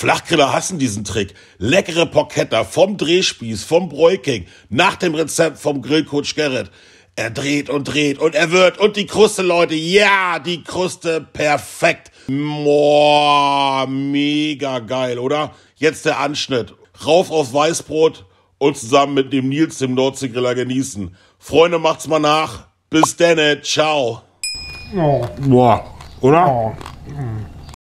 Flachgriller hassen diesen Trick. Leckere Porchetta vom Drehspieß, vom Bräuking, nach dem Rezept vom Grillcoach Gerrit. Er dreht und dreht und er wird und die Kruste, Leute, ja, die Kruste perfekt. Boah, mega geil, oder? Jetzt der Anschnitt. Rauf auf Weißbrot und zusammen mit dem Nils, dem Nordseegriller, genießen. Freunde, macht's mal nach. Bis denn, ciao. Boah, oder? Oh. Mm.